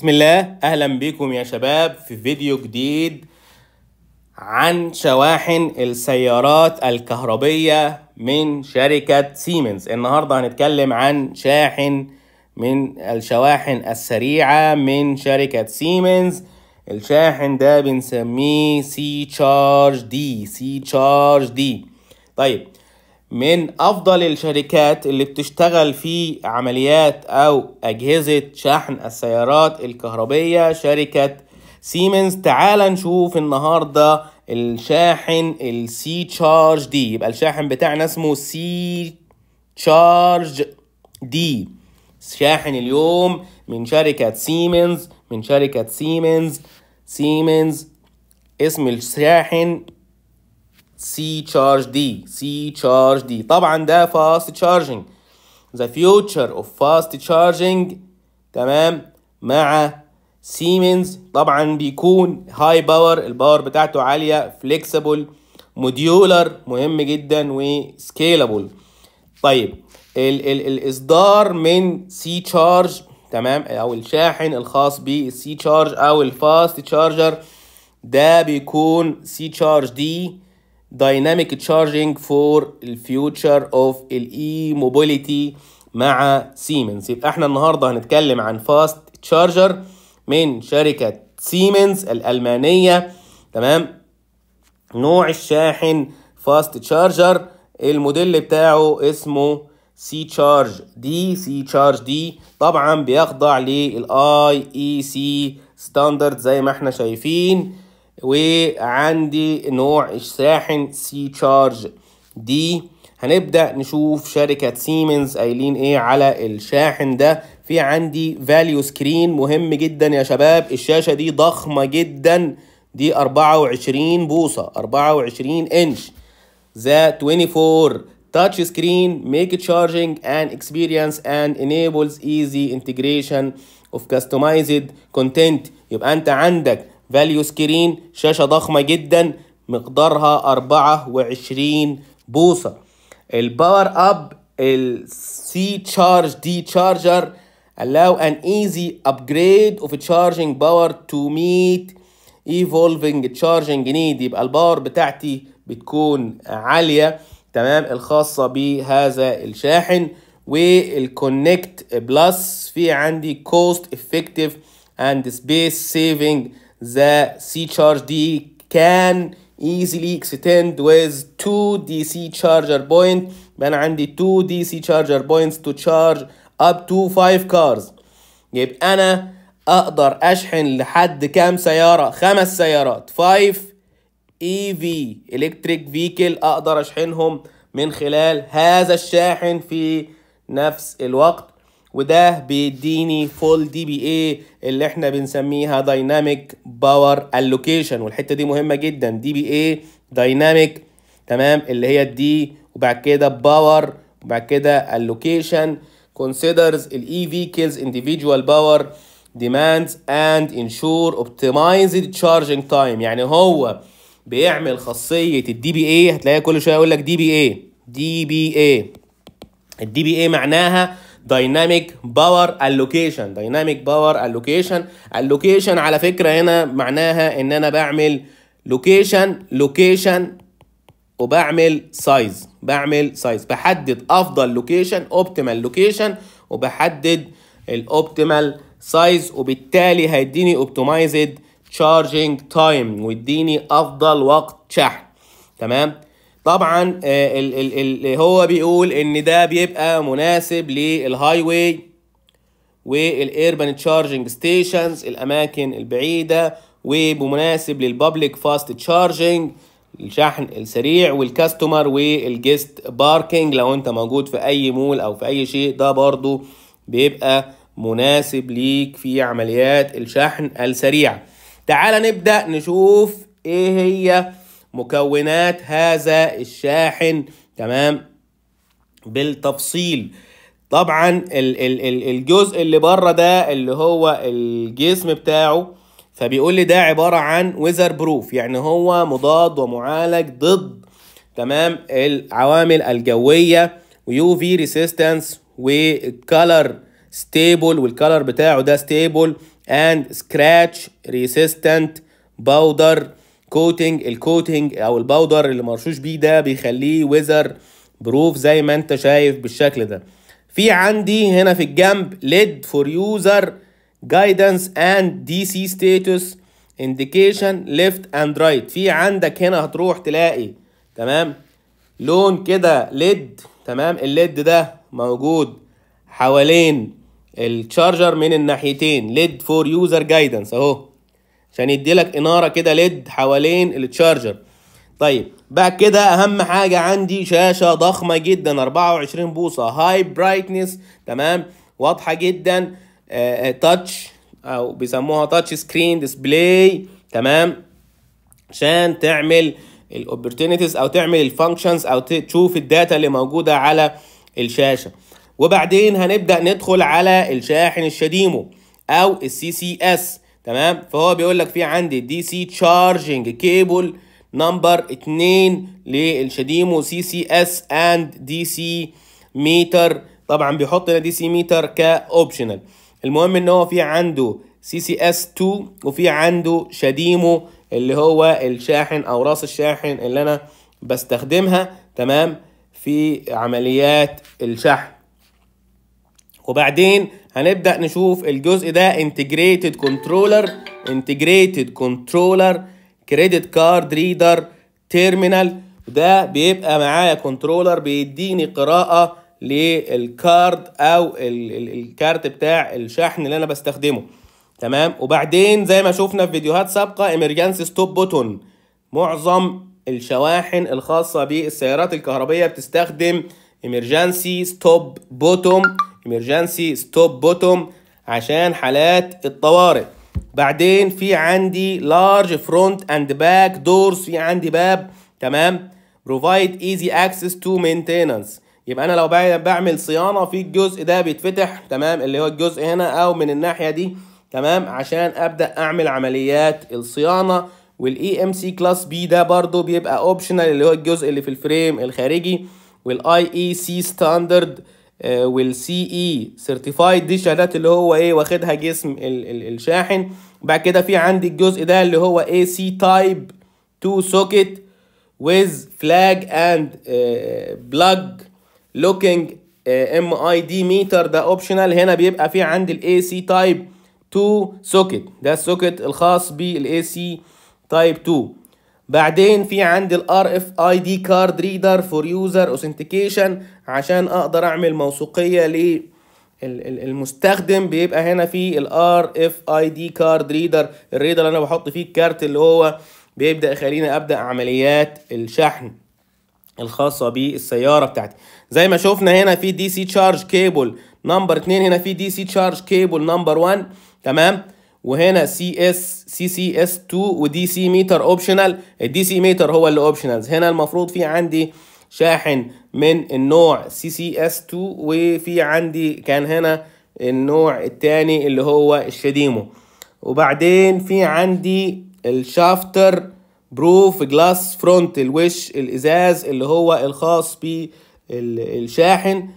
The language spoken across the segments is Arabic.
بسم الله اهلا بكم يا شباب في فيديو جديد عن شواحن السيارات الكهربية من شركة سيمنز النهاردة هنتكلم عن شاحن من الشواحن السريعة من شركة سيمنز الشاحن ده بنسميه سي تشارج دي سي تشارج دي طيب من افضل الشركات اللي بتشتغل في عمليات او اجهزة شحن السيارات الكهربية شركة سيمنز تعال نشوف النهاردة الشاحن السي تشارج دي يبقى الشاحن بتاعنا اسمه سي تشارج دي شاحن اليوم من شركة سيمنز من شركة سيمنز سيمنز اسم الشاحن سي تشارج دي سي تشارج دي طبعا ده فاست تشارجنج ذا فيوتشر اوف فاست تشارجنج تمام مع سيمنز طبعا بيكون هاي باور الباور بتاعته عاليه فليكسيبل موديولر مهم جدا وسكيلابل طيب ال ال الاصدار من سي تشارج تمام او الشاحن الخاص بالسي تشارج او الفاست تشارجر ده بيكون سي تشارج دي dynamic charging for الفيوتشر اوف الاي موبيليتي مع سيمنز يبقى احنا النهارده هنتكلم عن فاست تشارجر من شركه سيمنز الالمانيه تمام نوع الشاحن فاست تشارجر الموديل بتاعه اسمه سي تشارج دي سي تشارج دي طبعا بيخضع للاي اي سي ستاندرد زي ما احنا شايفين وعندي نوع شاحن سي تشارج دي هنبدأ نشوف شركة سيمنز قايلين ايه على الشاحن ده في عندي فاليو سكرين مهم جدا يا شباب الشاشة دي ضخمة جدا دي 24 بوصة 24 انش ذا 24 تاتش سكرين ميك تشارجنج اند اكسبيرينس اند انيبلز ايزي انتجريشن اوف كاستمايزد كونتنت يبقى انت عندك فاليو سكرين شاشة ضخمة جدا مقدارها 24 بوصة الباور اب السي تشارج دي تشارجر allow an easy upgrade of charging power to meet evolving charging need يبقى الباور بتاعتي بتكون عالية تمام الخاصة بهذا الشاحن والكونكت بلس في عندي كوست افكتيف اند سبيس سيفنج the C charge D can easily extend with two DC charger point يبقى انا عندي two DC charger points to charge up to five cars يبقى انا اقدر اشحن لحد كام سيارة خمس سيارات five EV electric vehicle اقدر اشحنهم من خلال هذا الشاحن في نفس الوقت وده بيديني فول دي بي اي اللي احنا بنسميها دايناميك باور الوكيشن والحته دي مهمه جدا دي بي اي دايناميك تمام اللي هي الدي وبعد كده باور وبعد كده الوكيشن considers الاي كيلز e individual باور demands and ensure optimized charging time يعني هو بيعمل خاصيه الدي بي اي هتلاقيها كل شويه يقول لك دي بي اي دي بي اي الدي بي اي معناها دايناميك باور اللوكيشن دايناميك باور اللوكيشن اللوكيشن على فكره هنا معناها ان انا بعمل لوكيشن لوكيشن وبعمل سايز بعمل سايز بحدد افضل لوكيشن اوبتيمال لوكيشن وبحدد الاوبتيمال سايز وبالتالي هيديني اوبتمايزد تشارجنج تايم ويديني افضل وقت شحن تمام طبعا آه، اللي هو بيقول ان ده بيبقى مناسب للهاي واي والايربن تشارجنج ستيشنز الاماكن البعيده وبمناسب للبابليك فاست تشارجنج الشحن السريع والكاستمر والجيست باركينج لو انت موجود في اي مول او في اي شيء ده برضو بيبقى مناسب ليك في عمليات الشحن السريع تعال نبدا نشوف ايه هي مكونات هذا الشاحن تمام بالتفصيل طبعا الجزء اللي بره ده اللي هو الجسم بتاعه فبيقول لي ده عباره عن ويزر بروف يعني هو مضاد ومعالج ضد تمام العوامل الجويه ويو في ريسيستنس وكلر ستيبل والكالر بتاعه ده ستيبل اند سكراتش ريسيستنت باودر الكوتنج الكوتنج او الباودر اللي مرشوش بيه ده بيخليه ويزر بروف زي ما انت شايف بالشكل ده في عندي هنا في الجنب ليد فور يوزر جايدنس اند دي سي ستاتوس انديكيشن ليفت اند رايت في عندك هنا هتروح تلاقي تمام لون كده ليد تمام الليد ده موجود حوالين التشارجر من الناحيتين ليد فور يوزر جايدنس اهو عشان يديلك اناره كده ليد حوالين التشارجر طيب بعد كده اهم حاجه عندي شاشه ضخمه جدا 24 بوصه هاي برايتنس تمام واضحه جدا تاتش آه، آه، او بيسموها تاتش سكرين ديسبلاي تمام عشان تعمل الاوبورتونيتيز او تعمل الفانكشنز او تشوف الداتا اللي موجوده على الشاشه وبعدين هنبدا ندخل على الشاحن الشديمو او السي سي اس تمام فهو بيقول لك في عندي دي سي تشارجنج كيبل نمبر 2 للشديمو سي سي اس اند دي سي ميتر طبعا بيحط لنا دي سي ميتر كاوبشنال المهم ان هو في عنده سي سي اس 2 وفي عنده شديمو اللي هو الشاحن او راس الشاحن اللي انا بستخدمها تمام في عمليات الشحن وبعدين هنبدأ نشوف الجزء ده انتجريتد كنترولر انتجريتد كنترولر كريدت كارد ريدر تيرمينال ده بيبقى معايا كنترولر بيديني قراءة للكارد او الكارت بتاع الشحن اللي انا بستخدمه تمام وبعدين زي ما شفنا في فيديوهات سابقة امرجنسي ستوب بوتون معظم الشواحن الخاصة بالسيارات الكهربية بتستخدم امرجنسي ستوب بوتون emergency stop bottom عشان حالات الطوارئ بعدين في عندي large front and back doors في عندي باب تمام provide easy access to maintenance يبقى انا لو بعمل صيانه في الجزء ده بيتفتح تمام اللي هو الجزء هنا او من الناحيه دي تمام عشان ابدا اعمل عمليات الصيانه والاي ام سي كلاس بي ده برضو بيبقى اوبشنال اللي هو الجزء اللي في الفريم الخارجي والاي اي سي ستاندرد والسي اي سيرتيفايد دي الشهادات اللي هو ايه واخدها جسم ال ال الشاحن بعد كده في عندي الجزء ده اللي هو اي سي تايب 2 سوكيت with flag and uh, plug looking اي آه، MID ميتر ده اوبشنال هنا بيبقى في عندي الاي سي تايب 2 سوكيت ده السوكيت الخاص بالاي سي تايب 2 بعدين في عندي الار اف اي دي كارد ريدر فور يوزر عشان اقدر اعمل موثوقيه للمستخدم بيبقى هنا في الار اف اي دي كارد ريدر الريدر اللي انا بحط فيه الكارت اللي هو بيبدا يخليني ابدا عمليات الشحن الخاصه بالسياره بتاعتي زي ما شفنا هنا في دي سي تشارج كيبل نمبر 2 هنا في دي سي تشارج كيبل نمبر 1 تمام وهنا سي اس سي سي اس 2 ودي سي ميتر اوبشنال الدي سي ميتر هو اللي اوبشنالز هنا المفروض في عندي شاحن من النوع سي سي اس 2 وفي عندي كان هنا النوع الثاني اللي هو الشديمو وبعدين في عندي الشافتر بروف جلاس فرونت الوش الازاز اللي هو الخاص بالشاحن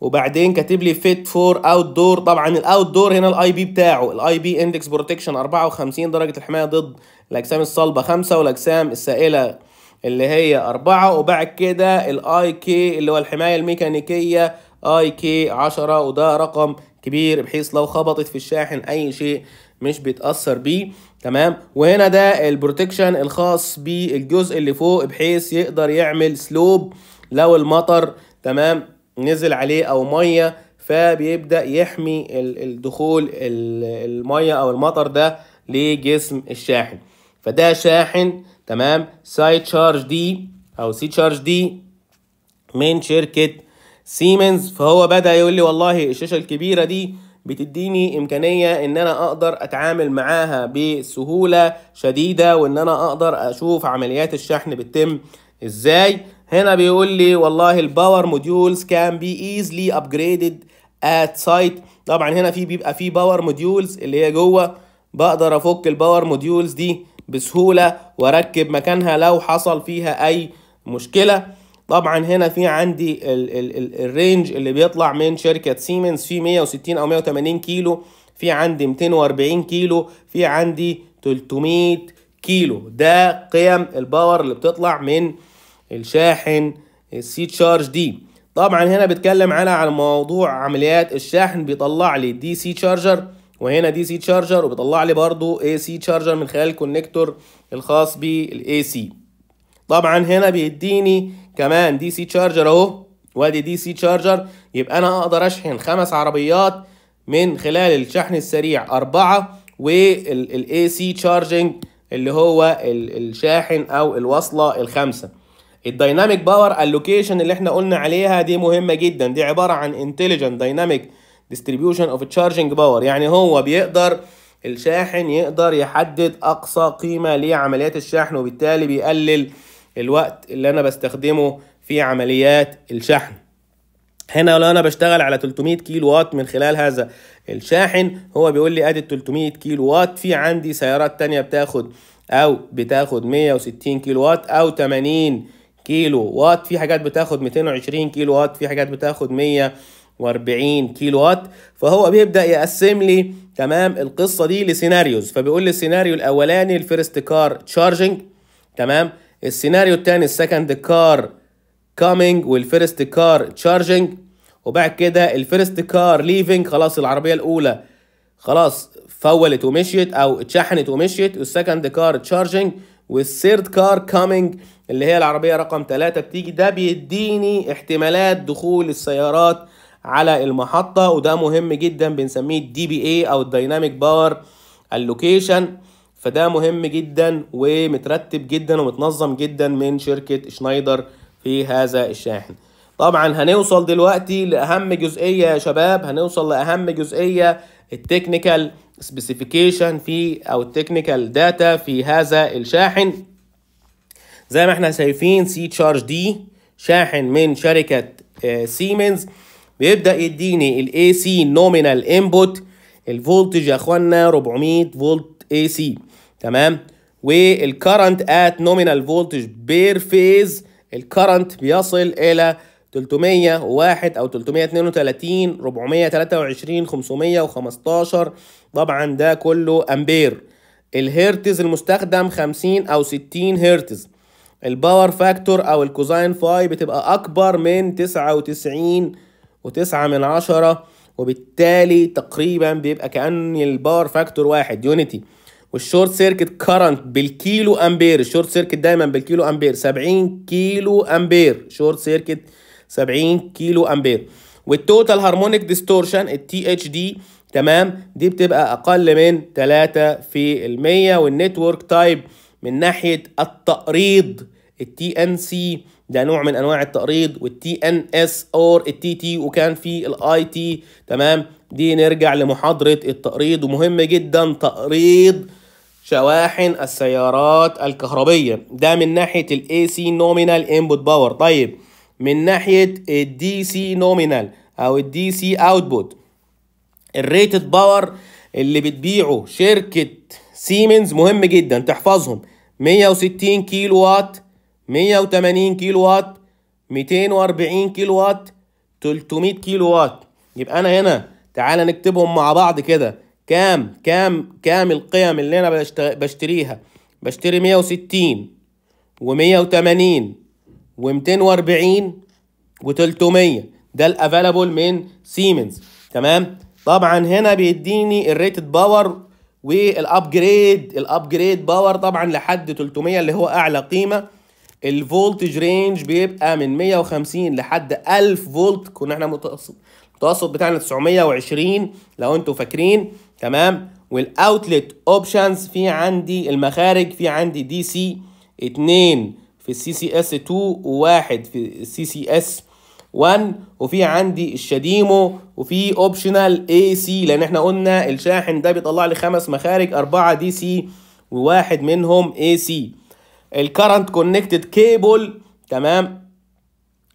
وبعدين كاتب لي فيت فور اوت دور طبعا الاوت دور هنا الاي بي بتاعه الاي بي اندكس بروتكشن 54 درجه الحمايه ضد الاجسام الصلبه 5 والاجسام السائله اللي هي 4 وبعد كده الاي كي اللي هو الحمايه الميكانيكيه اي كي 10 وده رقم كبير بحيث لو خبطت في الشاحن اي شيء مش بيتاثر بيه تمام وهنا ده البروتكشن الخاص بالجزء اللي فوق بحيث يقدر يعمل سلوب لو المطر تمام نزل عليه او ميه فبيبدا يحمي الدخول الميه او المطر ده لجسم الشاحن فده شاحن تمام سايد تشارج دي او سي تشارج دي من شركه سيمنز فهو بدا يقول لي والله الشاشه الكبيره دي بتديني امكانيه ان انا اقدر اتعامل معاها بسهوله شديده وان انا اقدر اشوف عمليات الشحن بتتم ازاي هنا بيقول لي والله الباور موديولز كان بي ايزلي ابجريدد ات سايت طبعا هنا في بيبقى في باور موديولز اللي هي جوه بقدر افك الباور موديولز دي بسهوله واركب مكانها لو حصل فيها اي مشكله طبعا هنا في عندي الرينج اللي بيطلع من شركه سيمنز في 160 او 180 كيلو في عندي 240 كيلو في عندي 300 كيلو ده قيم الباور اللي بتطلع من الشاحن السي تشارج دي طبعا هنا بتكلم على على موضوع عمليات الشاحن بيطلع لي دي سي تشارجر وهنا دي سي تشارجر وبيطلع لي برضو اي سي تشارجر من خلال الكونكتور الخاص بالاي سي طبعا هنا بيديني كمان دي سي تشارجر اهو وادي دي سي تشارجر يبقى انا اقدر اشحن خمس عربيات من خلال الشحن السريع أربعة والاي سي تشارجنج اللي هو الشاحن او الوصلة الخمسة الدايناميك باور الوكيشن اللي احنا قلنا عليها دي مهمه جدا دي عباره عن انتليجنت دايناميك ديستريبيوشن اوف تشارجنج باور يعني هو بيقدر الشاحن يقدر يحدد اقصى قيمه لعمليات الشحن وبالتالي بيقلل الوقت اللي انا بستخدمه في عمليات الشحن هنا لو انا بشتغل على 300 كيلو وات من خلال هذا الشاحن هو بيقول لي ادي 300 كيلو وات في عندي سيارات تانية بتاخد او بتاخد 160 كيلو وات او 80 كيلو وات في حاجات بتاخد 220 كيلو وات في حاجات بتاخد 140 كيلو وات فهو بيبدا يقسم لي تمام القصه دي لسيناريوز فبيقول لي السيناريو الاولاني الفيرست كار تشارجنج تمام السيناريو الثاني السكند كار كامينج والفيرست كار تشارجنج وبعد كده الفيرست كار ليفنج خلاص العربيه الاولى خلاص فولت ومشيت او اتشحنت ومشيت والسكند كار تشارجنج والثيرد كار كامينج اللي هي العربية رقم ثلاثة بتيجي ده بيديني احتمالات دخول السيارات على المحطة وده مهم جدا بنسميه الدي بي اي او الدايناميك باور اللوكيشن فده مهم جدا ومترتب جدا ومتنظم جدا من شركة شنايدر في هذا الشاحن طبعا هنوصل دلوقتي لأهم جزئية يا شباب هنوصل لأهم جزئية التكنيكال سبيسيفيكيشن في او تكنيكال داتا في هذا الشاحن زي ما احنا شايفين سي تشارج دي شاحن من شركه سيمنز آه، بيبدا يديني الاي سي نومينال انبوت الفولتج يا اخوانا 400 فولت اي سي تمام والكرنت ات نومينال فولتج بير فيز الكرنت بيصل الى 301 او 332 423 515 طبعا ده كله امبير الهرتز المستخدم 50 او 60 هرتز الباور فاكتور او الكوزاين فاي بتبقى اكبر من 99 و9 من عشرة وبالتالي تقريبا بيبقى كأن الباور فاكتور واحد يونيتي والشورت سيركت كرنت بالكيلو امبير الشورت سيركت دايما بالكيلو امبير 70 كيلو امبير شورت سيركت 70 كيلو امبير والتوتال هارمونيك ديستورشن التي اتش دي تمام دي بتبقى اقل من 3 في المية والنتورك تايب من ناحيه التقريض التي ان سي ده نوع من انواع التقريض والتي ان اس اور التي تي وكان في الاي تي تمام دي نرجع لمحاضره التقريض ومهم جدا تقريض شواحن السيارات الكهربيه ده من ناحيه الاي سي نومينال انبوت باور طيب من ناحيه الدي سي نومينال او الدي سي اوتبوت الريتد باور اللي بتبيعه شركه سيمنز مهم جدا تحفظهم 160 كيلو وات 180 كيلو وات 240 كيلو وات 300 كيلو وات يبقى انا هنا تعال نكتبهم مع بعض كده كام كام كام القيم اللي انا بشتريها بشتري 160 و180 و240 و300 ده الافيلابل من سيمنز تمام طبعا هنا بيديني الريتد باور والابجريد الابجريد باور طبعا لحد 300 اللي هو اعلى قيمه الفولتج رينج بيبقى من 150 لحد 1000 فولت كنا احنا متوسط المتوسط بتاعنا 920 لو انتم فاكرين تمام والاوتلت اوبشنز في عندي المخارج في عندي دي سي 2 في السي سي اس 2 وواحد في السي سي اس 1 وفي عندي الشديمو وفي اوبشنال اي سي لان احنا قلنا الشاحن ده بيطلع لي خمس مخارج اربعه دي سي وواحد منهم اي سي الكرنت كونكتد كيبل تمام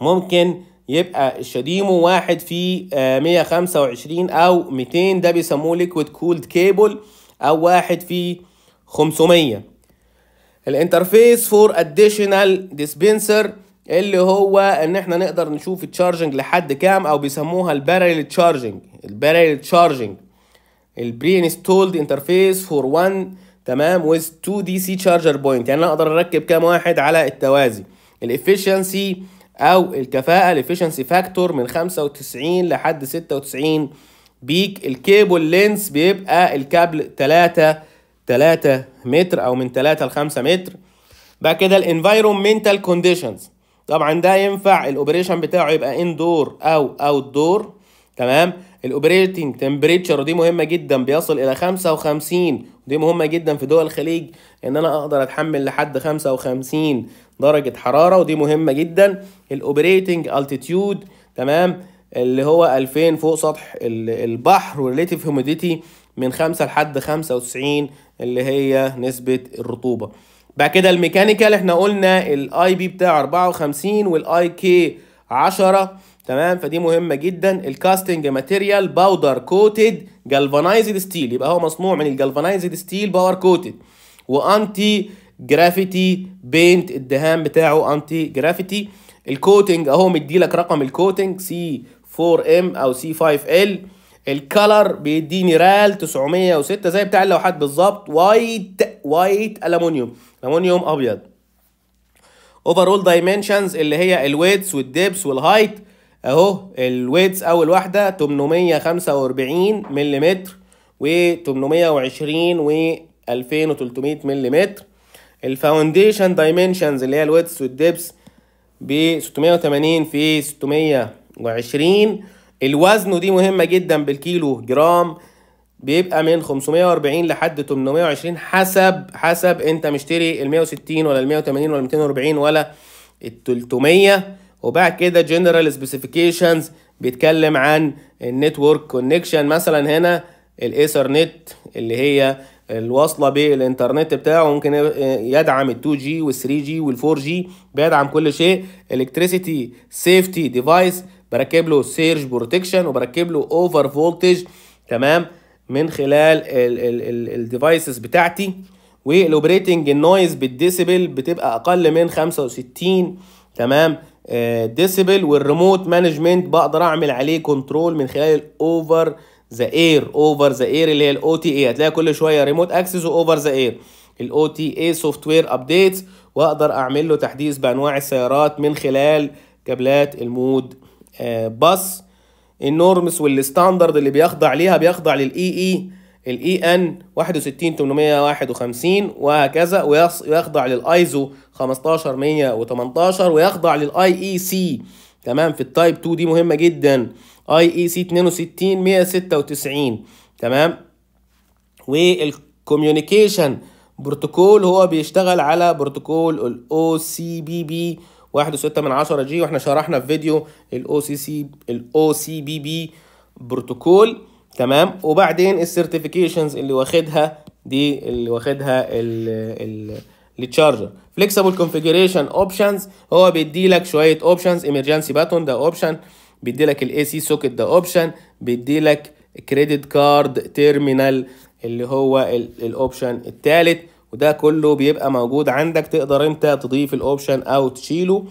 ممكن يبقى الشديمو واحد في 125 آه، او 200 ده بيسموه ليكويد كولد كيبل او واحد في 500 الانترفيس فور اديشنال ديسبنسر اللي هو ان احنا نقدر نشوف التشارجنج لحد كام او بيسموها البارل تشارجنج البارل تشارجنج البري انستولد انترفيس فور 1 تمام ويز 2 دي سي تشارجر بوينت يعني انا اقدر اركب كام واحد على التوازي الافشنسي او الكفاءه الافشنسي فاكتور من 95 لحد 96 بيك الكيبل لينس بيبقى الكابل 3 3 متر او من 3 ل 5 متر بعد كده الانفايرومنتال كونديشنز طبعا ده ينفع الاوبريشن بتاعه يبقى اندور او اوت دور تمام الاوبريتنج تمبريتشر ودي مهمه جدا بيصل الى 55 ودي مهمه جدا في دول الخليج ان انا اقدر اتحمل لحد 55 درجه حراره ودي مهمه جدا الاوبريتنج التيتيود تمام اللي هو 2000 فوق سطح البحر والريليتيف هيوميديتي من 5 لحد 95 اللي هي نسبة الرطوبة بعد كده الميكانيكال احنا قلنا الاي بي بتاع 54 والاي كي 10 تمام فدي مهمه جدا الكاستنج ماتيريال باودر كوتد جالفانايزد ستيل يبقى هو مصنوع من الجالفانايزد ستيل باور كوتد وانتي جرافيتي بينت الدهان بتاعه انتي جرافيتي الكوتنج اهو مديلك رقم الكوتنج سي 4 ام او سي 5 ال الكلر بيديني رال 906 زي بتاع اللوحات بالظبط وايت وايت الومنيوم الومنيوم ابيض اوفرول دايمنشنز اللي هي الويتس والديبس والهايت اهو الويتس اول واحده 845 ملم و820 و2300 ملم الفاونديشن دايمنشنز اللي هي الويتس والديبس ب 680 في 620 الوزن ودي مهمة جدا بالكيلو جرام بيبقى من 540 لحد 820 حسب حسب انت مشتري ال 160 ولا ال 180 ولا ال 240 ولا ال 300 وبعد كده جنرال سبيسيفيكيشنز بيتكلم عن النتورك كونكشن مثلا هنا الايثرنت اللي هي الواصله بالانترنت بتاعه ممكن يدعم ال 2 جي وال 3 جي وال 4 جي بيدعم كل شيء الكتريسيتي سيفتي ديفايس بركب له سيرج بروتكشن وبركب له اوفر فولتج تمام من خلال الديفايسز بتاعتي والاوبريتنج النويز بالديسيبل بتبقى اقل من 65 تمام ديسيبل والريموت مانجمنت بقدر اعمل عليه كنترول من خلال الاوفر ذا اير اوفر ذا اير اللي هي الاو تي اي هتلاقي كل شويه ريموت اكسس واوفر ذا اير الاو تي اي سوفت وير ابديتس واقدر اعمل له تحديث بانواع السيارات من خلال كابلات المود باس النورمس والستاندرد اللي بيخضع ليها بيخضع للاي اي الاي ان 61851 وهكذا ويخضع للايزو 15118 ويخضع للاي اي سي e تمام في التايب 2 دي مهمه جدا اي اي سي 62 196 تمام والكوميونيكيشن بروتوكول هو بيشتغل على بروتوكول الاو سي بي بي واحد وستة من عشرة جي واحنا شرحنا في فيديو الاو سي سي الاو سي بي بي بروتوكول تمام وبعدين السيرتيفيكيشنز اللي واخدها دي اللي واخدها ال للتشارجر فليكسبل كونفيجريشن اوبشنز هو بيدي لك شويه اوبشنز ايمرجنسي باتون ده اوبشن بيدي لك الاي سي سوكت ده اوبشن بيدي لك كريدت كارد تيرمينال اللي هو الاوبشن الثالث وده كله بيبقى موجود عندك تقدر انت تضيف الاوبشن او تشيله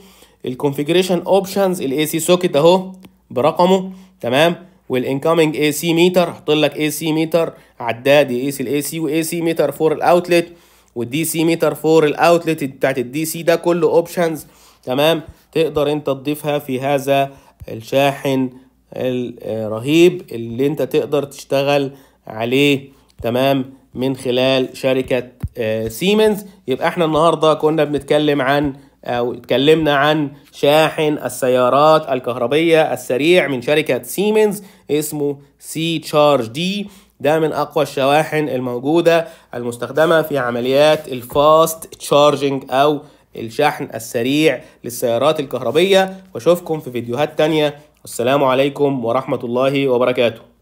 الكونفيجريشن اوبشنز الاي سي سوكت اهو برقمه تمام والانكمنج اي سي ميتر هحط لك اي سي ميتر عداد يقيس الاي سي واي سي ميتر فور الاوتلت والدي سي ميتر فور الاوتلت بتاعت الدي سي ده كله اوبشنز تمام تقدر انت تضيفها في هذا الشاحن الرهيب آه، اللي انت تقدر تشتغل عليه تمام من خلال شركه سيمنز آه، يبقى احنا النهارده كنا بنتكلم عن او اتكلمنا عن شاحن السيارات الكهربيه السريع من شركه سيمنز اسمه سي تشارج دي ده من اقوى الشواحن الموجوده المستخدمه في عمليات الفاست تشارجنج او الشحن السريع للسيارات الكهربيه واشوفكم في فيديوهات تانية والسلام عليكم ورحمه الله وبركاته